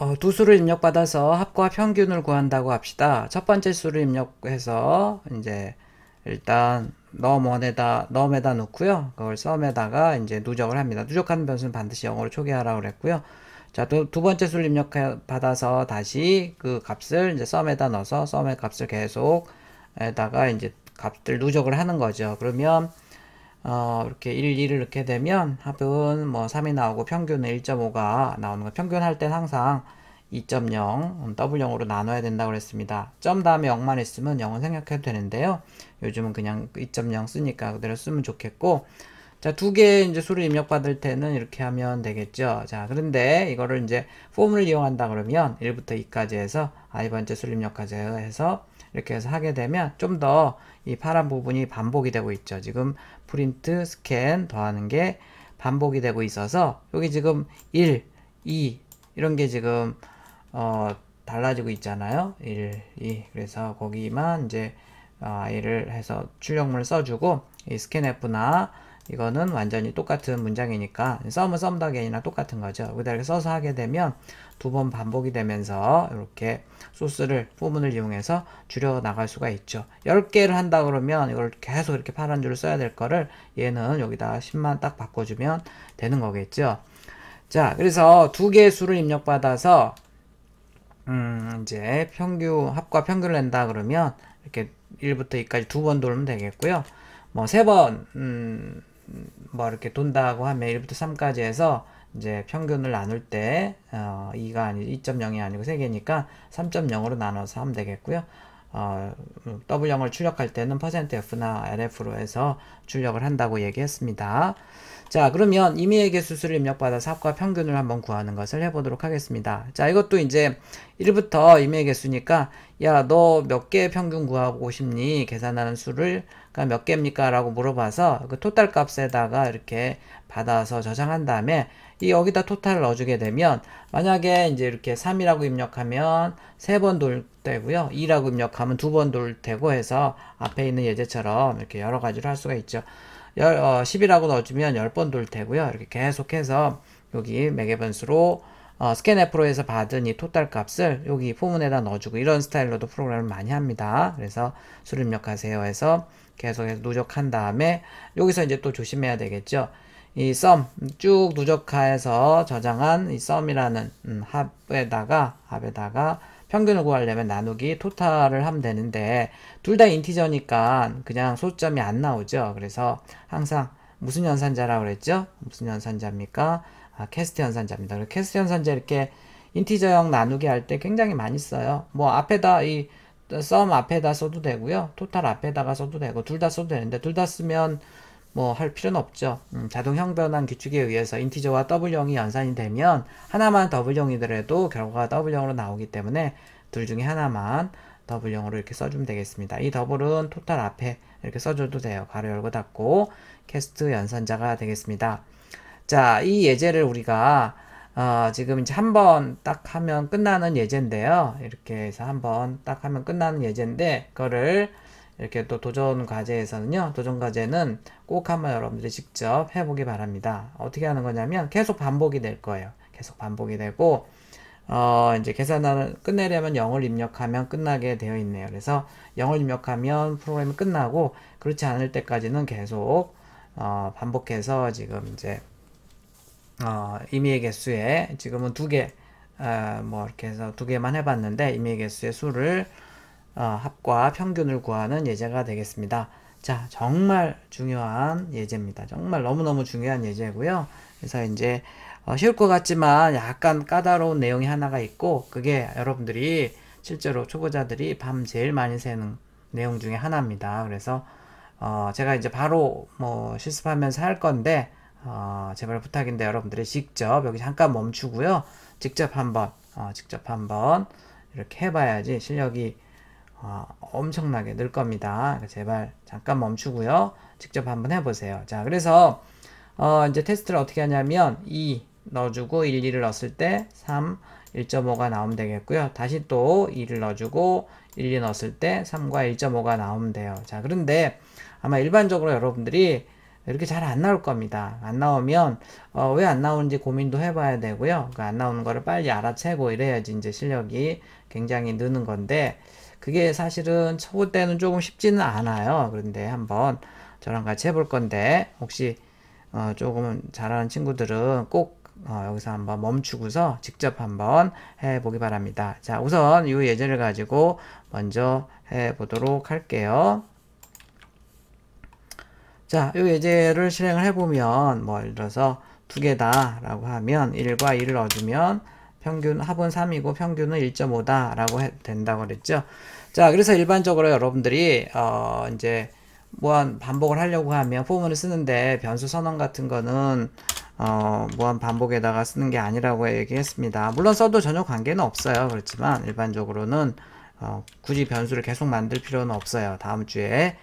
어, 두 수를 입력받아서 합과 평균을 구한다고 합시다. 첫 번째 수를 입력해서 이제 일단 넘원에다 넘에다 놓고요. 그걸 썸에다가 이제 누적을 합니다. 누적하는 변수는 반드시 영어로 초기화라 그랬고요. 자, 두, 두 번째 수를 입력 받아서 다시 그 값을 이제 썸에다 넣어서 썸의 값을 계속 에다가 이제 값들 누적을 하는 거죠. 그러면 어, 이렇게 1, 2를 넣게 되면 합은 뭐 3이 나오고 평균은 1.5가 나오는 거. 평균 할 땐 항상 2.0, W0으로 음, 나눠야 된다고 그랬습니다. 점 다음에 0만 있으면 0은 생략해도 되는데요. 요즘은 그냥 2.0 쓰니까 그대로 쓰면 좋겠고, 자, 두개의 이제 수를 입력받을 때는 이렇게 하면 되겠죠. 자, 그런데 이거를 이제 폼을 이용한다 그러면 1부터 2까지 해서 i 아, 번째 수를 입력까지 해서 이렇게 해서 하게 되면 좀 더 이 파란 부분이 반복이 되고 있죠. 지금 프린트, 스캔 더하는 게 반복이 되고 있어서 여기 지금 1, 2 이런 게 지금 어 달라지고 있잖아요. 1, 2 그래서 거기만 이제 어, 아이를 해서 출력물 써주고 이 스캔F나 이거는 완전히 똑같은 문장이니까 썸은 썸 더게이나 똑같은 거죠. 그대로 써서 하게 되면 두 번 반복이 되면서 이렇게 소스를 포문을 이용해서 줄여 나갈 수가 있죠. 10개를 한다 그러면 이걸 계속 이렇게 파란 줄을 써야 될 거를 얘는 여기다 10만 딱 바꿔주면 되는 거겠죠. 자 그래서 두 개의 수를 입력받아서 음 이제 평균 합과 평균을 낸다 그러면 이렇게 1부터 2까지 두 번 돌면 되겠고요. 뭐 세 번 음, 뭐 이렇게 돈다고 하면 1부터 3까지 해서 이제 평균을 나눌 때 어, 2가 아니 2.0이 아니고 3개니까 3.0으로 나눠서 하면 되겠고요. 어, 음, W형을 출력할 때는 %F나 LF로 해서 출력을 한다고 얘기했습니다. 자 그러면 임의에게 수수를 입력받아 삽과 평균을 한번 구하는 것을 해보도록 하겠습니다. 자 이것도 이제 1부터 임의에게수니까야 너 몇 개 평균 구하고 싶니? 계산하는 수를 그러니까 몇 개입니까? 라고 물어봐서 그 토탈 값에다가 이렇게 받아서 저장한 다음에 이 여기다 토탈을 넣어주게 되면 만약에 이제 이렇게 3이라고 입력하면 3번 돌 되고요. 2라고 입력하면 두 번돌 되고 해서 앞에 있는 예제처럼 이렇게 여러 가지로 할 수가 있죠. 열, 어, 10이라고 넣어주면 10번 돌 되고요. 이렇게 계속해서 여기 매개변수로 어, 스캔 애프로에서 받은 이 토탈 값을 여기 포문에다 넣어주고 이런 스타일로도 프로그램을 많이 합니다. 그래서 수 입력하세요 해서 계속해서 누적한 다음에 여기서 이제 또 조심해야 되겠죠. 이 썸 쭉 누적해서 저장한 이 썸이라는 음, 합에다가 합에다가 평균을 구하려면 나누기 토탈을 하면 되는데 둘 다 인티저니까 그냥 소점이 안 나오죠. 그래서 항상 무슨 연산자라고 그랬죠? 무슨 연산자입니까? 아, 캐스트 연산자입니다. 그래서 캐스트 연산자 이렇게 인티저형 나누기 할 때 굉장히 많이 써요. 뭐 앞에다 이 썸 앞에다 써도 되고요. 토탈 앞에다가 써도 되고 둘 다 써도 되는데 둘 다 쓰면 뭐할 필요는 없죠. 음, 자동형 변환 규칙에 의해서 인티저와 W형이 연산이 되면 하나만 W형이더라도 결과가 W형으로 나오기 때문에 둘 중에 하나만 더블형으로 이렇게 써주면 되겠습니다. 이 더블은 토탈 앞에 이렇게 써줘도 돼요. 가로 열고 닫고 캐스트 연산자가 되겠습니다. 자, 이 예제를 우리가 어, 지금 이제 한번 딱 하면 끝나는 예제인데요. 이렇게 해서 한 번 딱 하면 끝나는 예제인데 그거를 이렇게 또 도전 과제에서는요. 도전 과제는 꼭 한번 여러분들이 직접 해보기 바랍니다. 어떻게 하는 거냐면 계속 반복이 될 거예요. 계속 반복이 되고 어, 이제 계산을 끝내려면 0을 입력하면 끝나게 되어 있네요. 그래서 0을 입력하면 프로그램이 끝나고 그렇지 않을 때까지는 계속 어, 반복해서 지금 이제 어, 임의의 개수에 지금은 두 개, 어, 뭐 이렇게 해서 두 개만 해봤는데 임의의 개수의 수를 어, 합과 평균을 구하는 예제가 되겠습니다. 자, 정말 중요한 예제입니다. 정말 너무너무 중요한 예제고요. 그래서 이제 어, 쉬울 것 같지만 약간 까다로운 내용이 하나가 있고 그게 여러분들이 실제로 초보자들이 밤 제일 많이 새는 내용 중에 하나입니다. 그래서 어 제가 이제 바로 뭐 실습하면서 할 건데 어 제발 부탁인데 여러분들이 직접 여기 잠깐 멈추고요. 직접 한번 어 직접 한번 이렇게 해봐야지 실력이 어, 엄청나게 늘 겁니다. 그러니까 제발 잠깐 멈추고요. 직접 한번 해보세요. 자, 그래서 어, 이제 테스트를 어떻게 하냐면 2 넣어주고 1, 2를 넣었을 때 3, 1.5가 나오면 되겠고요. 다시 또 2를 넣어주고 1, 2 넣었을 때 3과 1.5가 나오면 돼요. 자, 그런데 아마 일반적으로 여러분들이 이렇게 잘 안 나올 겁니다. 안 나오면 어, 왜 안 나오는지 고민도 해봐야 되고요. 그안 그러니까 나오는 거를 빨리 알아채고 이래야지 이제 실력이 굉장히 느는 건데 그게 사실은 초보 때는 조금 쉽지는 않아요. 그런데 한번 저랑 같이 해볼 건데 혹시 어, 조금 잘하는 친구들은 꼭 어, 여기서 한번 멈추고서 직접 한번 해보기 바랍니다. 자 우선 이 예제를 가지고 먼저 해보도록 할게요. 자, 이 예제를 실행을 해보면, 뭐, 예를 들어서 두 개다 라고 하면 1과 2를 얻으면 평균 합은 3이고 평균은 1.5다라고 해, 된다고 그랬죠. 자, 그래서 일반적으로 여러분들이 어 이제 무한 반복을 하려고 하면 포문을 쓰는데 변수 선언 같은 거는 어, 무한 반복에다가 쓰는 게 아니라고 얘기했습니다. 물론 써도 전혀 관계는 없어요. 그렇지만 일반적으로는 어, 굳이 변수를 계속 만들 필요는 없어요. 다음 주에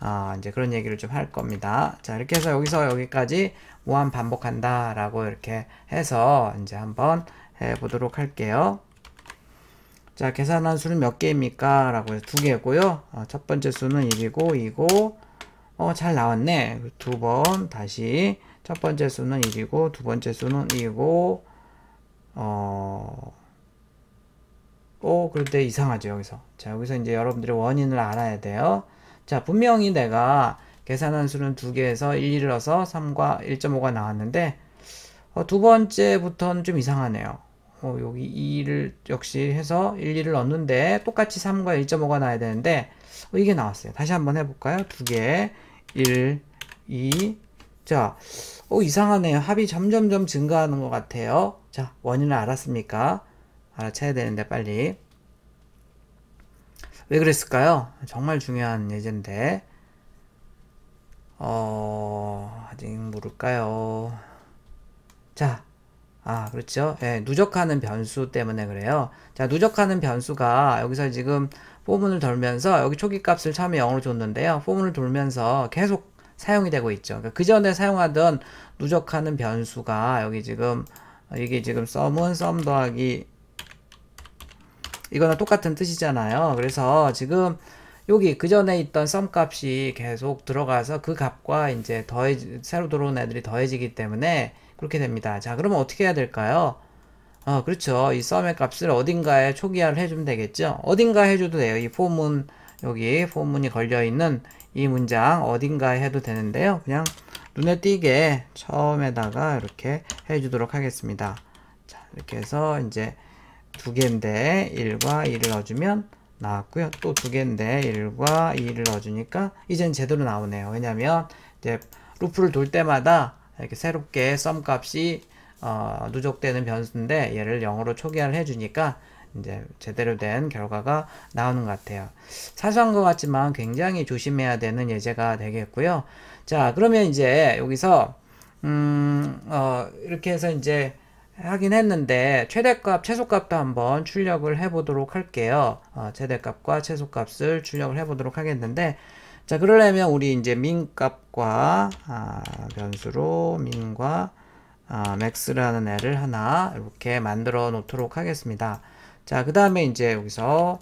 아, 이제 그런 얘기를 좀 할 겁니다. 자 이렇게 해서 여기서 여기까지 무한 반복한다라고 이렇게 해서 이제 한번 해보도록 할게요. 자, 계산한 수는 몇 개입니까? 라고 해서 두 개고요. 어, 첫 번째 수는 1이고, 2고, 어, 잘 나왔네. 두 번, 다시. 첫 번째 수는 1이고, 두 번째 수는 2고, 어, 오, 그럴 때 이상하죠, 여기서. 자, 여기서 이제 여러분들이 원인을 알아야 돼요. 자, 분명히 내가 계산한 수는 두 개에서 1, 1을 넣어서 3과 1.5가 나왔는데, 어, 두 번째부터는 좀 이상하네요. 어, 여기 2를 역시 해서 1, 2를 넣는데 똑같이 3과 1.5가 나야 되는데 어, 이게 나왔어요. 다시 한번 해볼까요? 두 개, 1, 2. 자, 어, 이상하네요. 합이 점점점 증가하는 것 같아요. 자, 원인을 알았습니까? 알아차야 되는데 빨리. 왜 그랬을까요? 정말 중요한 예제인데. 어, 아직 모를까요? 자, 아 그렇죠 예, 누적하는 변수 때문에 그래요 자 누적하는 변수가 여기서 지금 포문을 돌면서 여기 초기 값을 처음에 0으로 줬는데요 포문을 돌면서 계속 사용이 되고 있죠 그러니까 그 전에 사용하던 누적하는 변수가 여기 지금 이게 지금 썸은 썸 더하기 이거는 똑같은 뜻이잖아요 그래서 지금 여기 그 전에 있던 썸 값이 계속 들어가서 그 값과 이제 더해 새로 들어온 애들이 더해지기 때문에 그렇게 됩니다. 자, 그러면 어떻게 해야 될까요? 어, 그렇죠. 이 썸의 값을 어딘가에 초기화를 해주면 되겠죠. 어딘가 해줘도 돼요. 이 포문, 여기 포문이 걸려있는 이 문장 어딘가에 해도 되는데요. 그냥 눈에 띄게 처음에다가 이렇게 해주도록 하겠습니다. 자, 이렇게 해서 이제 두 개인데 1과 2를 넣어주면 나왔고요. 또 두 개인데 1과 2를 넣어주니까 이젠 제대로 나오네요. 왜냐면 하 이제 루프를 돌 때마다 이렇게 새롭게 썸 값이 어, 누적되는 변수인데 얘를 0으로 초기화를 해주니까 이제 제대로 된 결과가 나오는 것 같아요. 사소한 것 같지만 굉장히 조심해야 되는 예제가 되겠고요. 자, 그러면 이제 여기서 음, 어, 이렇게 해서 이제 하긴 했는데 최대값, 최소값도 한번 출력을 해보도록 할게요. 어, 최대값과 최소값을 출력을 해보도록 하겠는데 자, 그러려면 우리 이제 민값과 아, 변수로 민과 아, m a 라는 애를 하나 이렇게 만들어 놓도록 하겠습니다. 자, 그 다음에 이제 여기서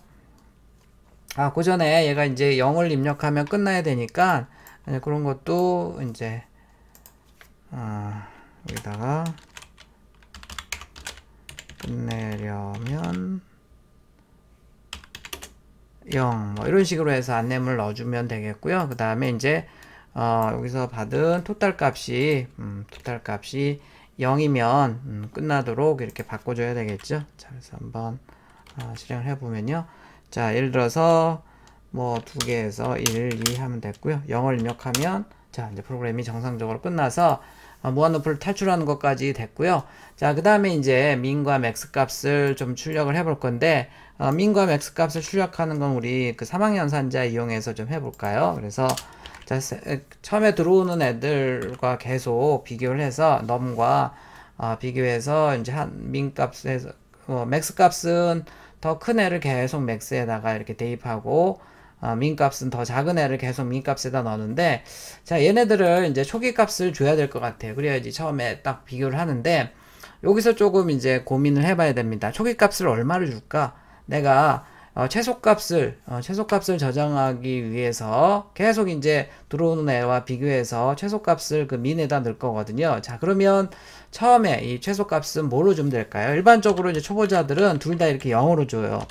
아, 그 전에 얘가 이제 0을 입력하면 끝나야 되니까 그런 것도 이제 아, 여기다가 끝내려면 0, 뭐 이런 식으로 해서 안내문을 넣어주면 되겠고요. 그 다음에 이제 어, 여기서 받은 토탈 값이 음, 토탈 값이 0이면 음, 끝나도록 이렇게 바꿔줘야 되겠죠. 자, 그래서 한번 어, 실행을 해보면요. 자, 예를 들어서 뭐 두 개에서 1, 2 하면 됐고요. 0을 입력하면 자, 이제 프로그램이 정상적으로 끝나서 어, 무한노프를 탈출하는 것까지 됐고요. 자, 그 다음에 이제 민과 맥스 값을 좀 출력을 해볼 건데, 어, 민과 맥스 값을 출력하는 건 우리 그 3학년 산자 이용해서 좀 해볼까요? 그래서, 자, 세, 처음에 들어오는 애들과 계속 비교를 해서, 넘과 어, 비교해서, 이제 한, 민 값에서, 어, 맥스 값은 더 큰 애를 계속 맥스에다가 이렇게 대입하고, 어, 민값은 더 작은 애를 계속 민값에다 넣는데 자 얘네들을 이제 초기 값을 줘야 될 것 같아요 그래야지 처음에 딱 비교를 하는데 여기서 조금 이제 고민을 해봐야 됩니다 초기 값을 얼마를 줄까 내가 어, 최소값을 어, 최소값을 저장하기 위해서 계속 이제 들어오는 애와 비교해서 최소값을 그 민에다 넣을 거거든요 자 그러면 처음에 이 최소값은 뭐로 주면 될까요 일반적으로 이제 초보자들은 둘 다 이렇게 0으로 줘요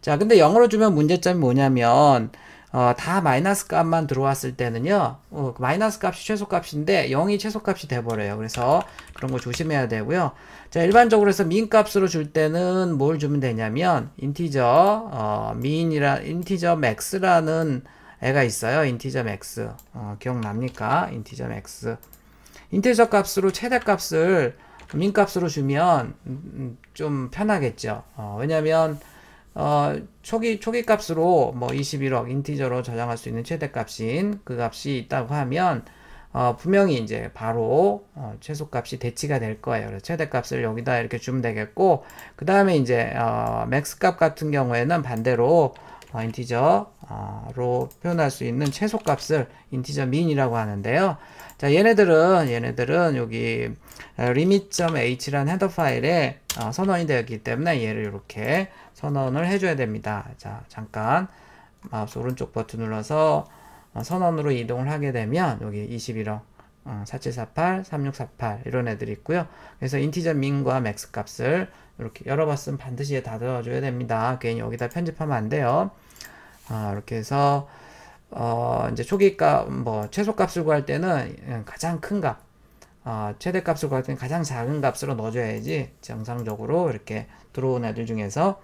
자, 근데 영으로 주면 문제점이 뭐냐면 어, 다 마이너스 값만 들어왔을 때는요 어, 마이너스 값이 최소값인데 0이 최소값이 돼버려요 그래서 그런 거 조심해야 되고요 자 일반적으로 해서 민값으로 줄 때는 뭘 주면 되냐면 인티저 어, 민이라 인티저 맥스라는 애가 있어요 인티저 맥스 어, 기억납니까 인티저 맥스 인티저 값으로 최대 값을 민값으로 주면 음, 음, 좀 편하겠죠 어, 왜냐면 하 어, 초기 초기 값으로 뭐 21억 인티저로 저장할 수 있는 최대 값인 그 값이 있다고 하면 어, 분명히 이제 바로 어, 최소값이 대치가 될 거예요. 그래서 최대값을 여기다 이렇게 주면 되겠고 그 다음에 이제 어, 맥스값 같은 경우에는 반대로 어, 인티저로 표현할 수 있는 최소값을 인티저 민이라고 하는데요. 자, 얘네들은 얘네들은 여기 limit.h라는 헤더 파일에 어, 선언이 되었기 때문에 얘를 이렇게 선언을 해줘야 됩니다. 자, 잠깐 마우스 오른쪽 버튼 눌러서 어, 선언으로 이동을 하게 되면 여기 21억 4748, 3648 이런 애들이 있고요. 그래서 인티저 민과 맥스 값을 이렇게 여러 번씀 반드시 다 들어줘야 됩니다. 괜히 여기다 편집하면 안 돼요. 아, 이렇게 해서 어, 이제 초기값, 뭐, 최소값을 구할 때는 가장 큰 값, 어, 최대값을 구할 때는 가장 작은 값으로 넣어줘야지 정상적으로 이렇게 들어온 애들 중에서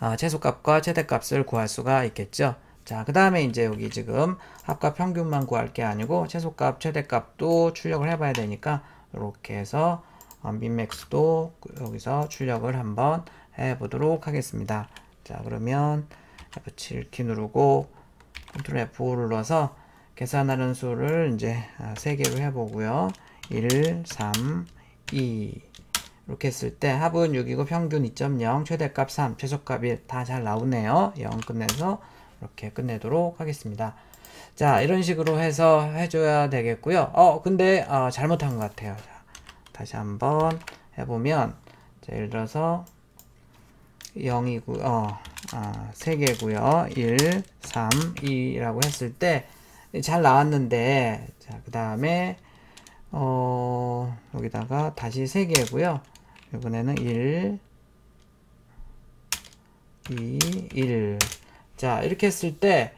어, 최소값과 최대값을 구할 수가 있겠죠. 자, 그 다음에 이제 여기 지금 합과 평균만 구할 게 아니고 최소값, 최대값도 출력을 해봐야 되니까 이렇게 해서 어, 민맥스도 여기서 출력을 한번 해보도록 하겠습니다. 자 그러면 F7 키 누르고 Ctrl F5 를 눌러서 계산하는 수를 이제 3개로 아, 해보고요. 1, 3, 2 이렇게 했을 때 합은 6이고 평균 2.0, 최대값 3, 최소값 1 다 잘 나오네요. 0 끝내서 이렇게 끝내도록 하겠습니다. 자 이런 식으로 해서 해줘야 되겠고요. 어 근데 어, 잘못한 것 같아요. 다시 한번 해보면 예를 들어서 0이고요. 어, 아, 3개고요. 1, 3, 2라고 했을 때 잘 나왔는데 그 다음에 어, 여기다가 다시 3개고요. 이번에는 1, 2, 1. 자, 이렇게 했을 때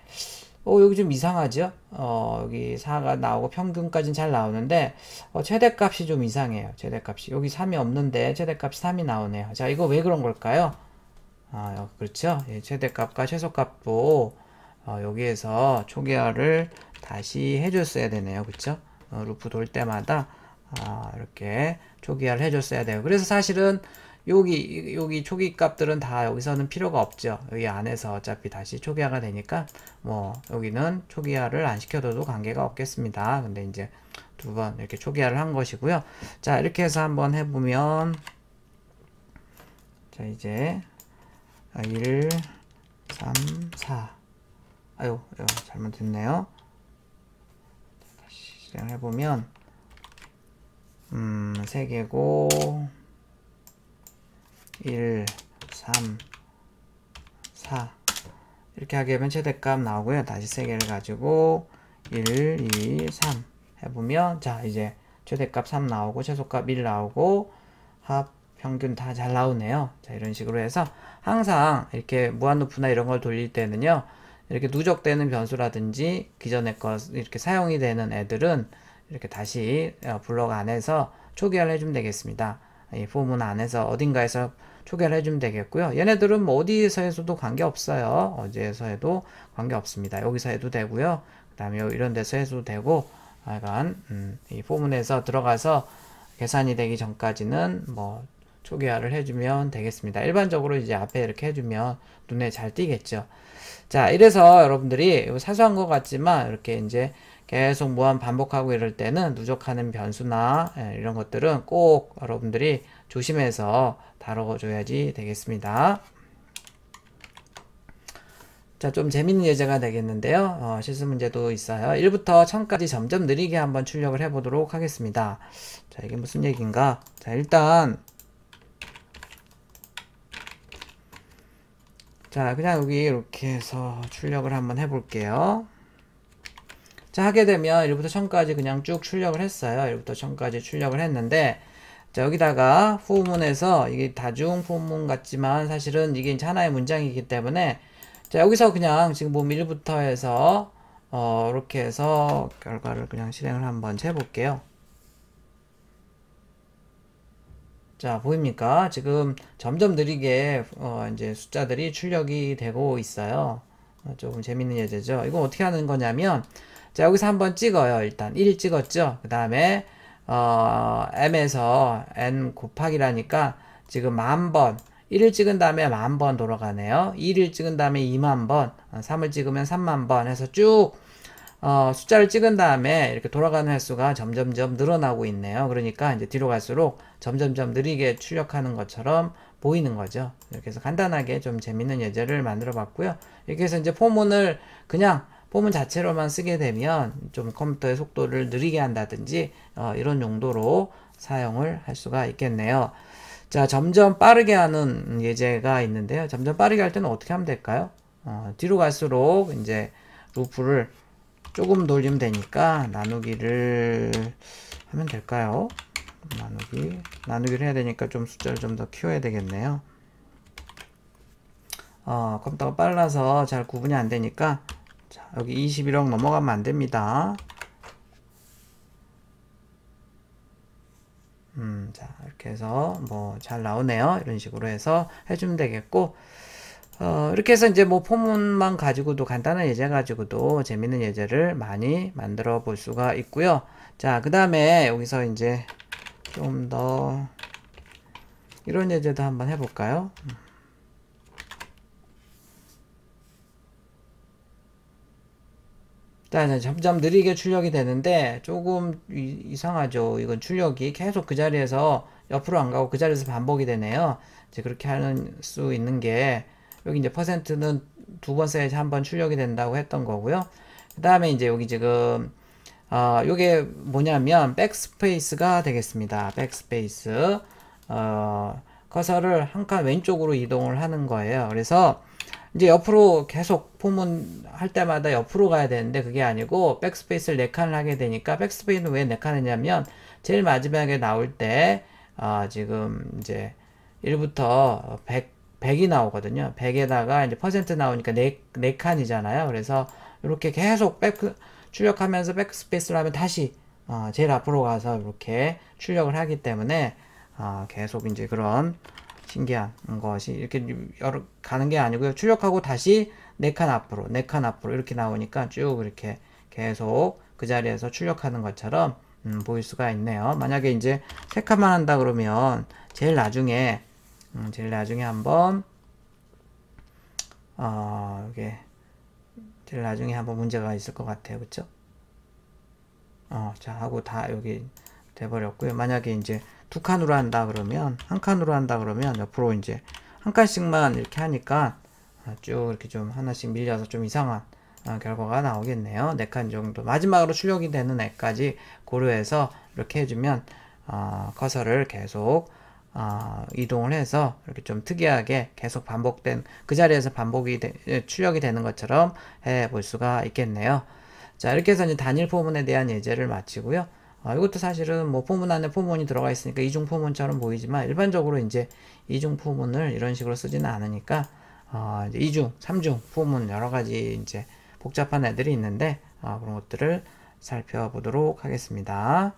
어, 여기 좀 이상하죠? 어, 여기 4가 나오고 평균까지는 잘 나오는데, 어, 최대값이 좀 이상해요. 최대값이. 여기 3이 없는데, 최대값이 3이 나오네요. 자, 이거 왜 그런 걸까요? 아, 어, 그렇죠. 예, 최대값과 최소값도, 어, 여기에서 초기화를 다시 해줬어야 되네요. 그렇죠? 루프 돌 때마다, 아, 이렇게 초기화를 해줬어야 돼요. 그래서 사실은, 여기 여기 초기 값들은 다 여기서는 필요가 없죠 여기 안에서 어차피 다시 초기화가 되니까 뭐 여기는 초기화를 안 시켜둬도 관계가 없겠습니다 근데 이제 두 번 이렇게 초기화를 한 것이고요 자 이렇게 해서 한번 해보면 자 이제 1 3 4 아유 잘못됐네요 다시 실행해보면 음 3개고 1, 3, 4 이렇게 하게 되면 최대값 나오고요. 다시 3 개를 가지고 1, 2, 3 해보면 자 이제 최대값 3 나오고 최소값 1 나오고 합 평균 다 잘 나오네요. 자 이런 식으로 해서 항상 이렇게 무한루프나 이런 걸 돌릴 때는요. 이렇게 누적되는 변수라든지 기존의 것 이렇게 사용이 되는 애들은 이렇게 다시 블록 어, 안에서 초기화를 해주면 되겠습니다. 이 포문 안에서 어딘가에서 초계를 해주면 되겠고요. 얘네들은 뭐 어디에서 해서도 관계없어요. 어디에서 해도 관계없습니다. 여기서 해도 되고요. 그 다음에 이런 데서 해도 되고 약간 음, 이 포문에서 들어가서 계산이 되기 전까지는 뭐 초기화를 해주면 되겠습니다. 일반적으로 이제 앞에 이렇게 해주면 눈에 잘 띄겠죠. 자, 이래서 여러분들이 사소한 것 같지만 이렇게 이제 계속 무한 반복하고 이럴 때는 누적하는 변수나 예, 이런 것들은 꼭 여러분들이 조심해서 다뤄줘야지 되겠습니다. 자, 좀 재밌는 예제가 되겠는데요. 어, 실수 문제도 있어요. 1부터 1000까지 점점 느리게 한번 출력을 해보도록 하겠습니다. 자, 이게 무슨 얘기인가? 자, 일단 자, 그냥 여기 이렇게 해서 출력을 한번 해볼게요. 자, 하게 되면 1부터 1000까지 그냥 쭉 출력을 했어요. 1부터 1000까지 출력을 했는데, 자, 여기다가 후문에서 이게 다중 후문 같지만 사실은 이게 이제 하나의 문장이기 때문에, 자, 여기서 그냥 지금 보면 1부터 해서, 어, 이렇게 해서 결과를 그냥 실행을 한번 해볼게요. 자, 보입니까? 지금 점점 느리게, 어, 이제 숫자들이 출력이 되고 있어요. 어, 조금 재밌는 예제죠. 이거 어떻게 하는 거냐면, 자, 여기서 한 번 찍어요. 일단 1 찍었죠? 그 다음에 어, m에서 n 곱하기라니까 지금 만 번 1을 찍은 다음에 만 번 돌아가네요. 2를 찍은 다음에 2만 번, 3을 어, 찍으면 3만 번 해서 쭉 어, 숫자를 찍은 다음에 이렇게 돌아가는 횟수가 점점점 늘어나고 있네요. 그러니까 이제 뒤로 갈수록 점점점 느리게 출력하는 것처럼 보이는 거죠. 이렇게 해서 간단하게 좀 재밌는 예제를 만들어 봤고요. 이렇게 해서 이제 포문을 그냥 폼은 자체로만 쓰게 되면 좀 컴퓨터의 속도를 느리게 한다든지 어, 이런 용도로 사용을 할 수가 있겠네요. 자, 점점 빠르게 하는 예제가 있는데요. 점점 빠르게 할 때는 어떻게 하면 될까요? 어, 뒤로 갈수록 이제 루프를 조금 돌리면 되니까 나누기를 하면 될까요? 나누기 나누기를 해야 되니까 좀 숫자를 좀 더 키워야 되겠네요. 어, 컴퓨터가 빨라서 잘 구분이 안 되니까 자, 여기 21억 넘어가면 안 됩니다. 음, 자, 이렇게 해서 뭐 잘 나오네요. 이런 식으로 해서 해주면 되겠고, 어, 이렇게 해서 이제 뭐 포문만 가지고도 간단한 예제 가지고도 재밌는 예제를 많이 만들어 볼 수가 있고요. 자, 그 다음에 여기서 이제 좀 더 이런 예제도 한번 해볼까요? 음. 일단은 점점 느리게 출력이 되는데 조금 이, 상하죠 이건 출력이 계속 그 자리에서 옆으로 안 가고 그 자리에서 반복이 되네요. 이제 그렇게 하는 수 있는 게 여기 이제 퍼센트는 두번째야지한번 출력이 된다고 했던 거고요. 그 다음에 이제 여기 지금 어, 요게 뭐냐면 백스페이스가 되겠습니다. 백스페이스 어, 커서를 한 칸 왼쪽으로 이동을 하는 거예요. 그래서 이제 옆으로 계속 포문할 때마다 옆으로 가야 되는데 그게 아니고 백스페이스를 4칸을 하게 되니까 백스페이스는 왜 4칸 했냐면 제일 마지막에 나올 때 어, 지금 이제 1부터 100, 100이 나오거든요. 100에다가 이제 퍼센트 나오니까 4, 4칸이잖아요. 그래서 이렇게 계속 백 출력하면서 백스페이스를 하면 다시 어, 제일 앞으로 가서 이렇게 출력을 하기 때문에 어, 계속 이제 그런 신기한 것이 이렇게 여러 가는 게 아니고요. 출력하고 다시 네 칸 앞으로, 네 칸 앞으로 이렇게 나오니까 쭉 이렇게 계속 그 자리에서 출력하는 것처럼 음, 보일 수가 있네요. 만약에 이제 테카만 한다 그러면 제일 나중에 음, 제일 나중에 한번 어, 이게 제일 나중에 한번 문제가 있을 것 같아요. 그쵸? 어, 자 하고 다 여기 돼버렸고요. 만약에 이제 두 칸으로 한다 그러면 한 칸으로 한다 그러면 옆으로 이제 한 칸씩만 이렇게 하니까 쭉 이렇게 좀 하나씩 밀려서 좀 이상한 아, 결과가 나오겠네요. 네 칸 정도 마지막으로 출력이 되는 애까지 고려해서 이렇게 해주면 어, 커서를 계속 어, 이동을 해서 이렇게 좀 특이하게 계속 반복된 그 자리에서 반복이 되, 예, 출력이 되는 것처럼 해 볼 수가 있겠네요. 자 이렇게 해서 이제 단일 포문에 대한 예제를 마치고요. 어, 이것도 사실은 뭐 포문 안에 포문이 들어가 있으니까 이중 포문처럼 보이지만 일반적으로 이제 이중 포문을 이런 식으로 쓰지는 않으니까 어, 이제 이중, 삼중 포문 여러 가지 이제 복잡한 애들이 있는데 어, 그런 것들을 살펴보도록 하겠습니다.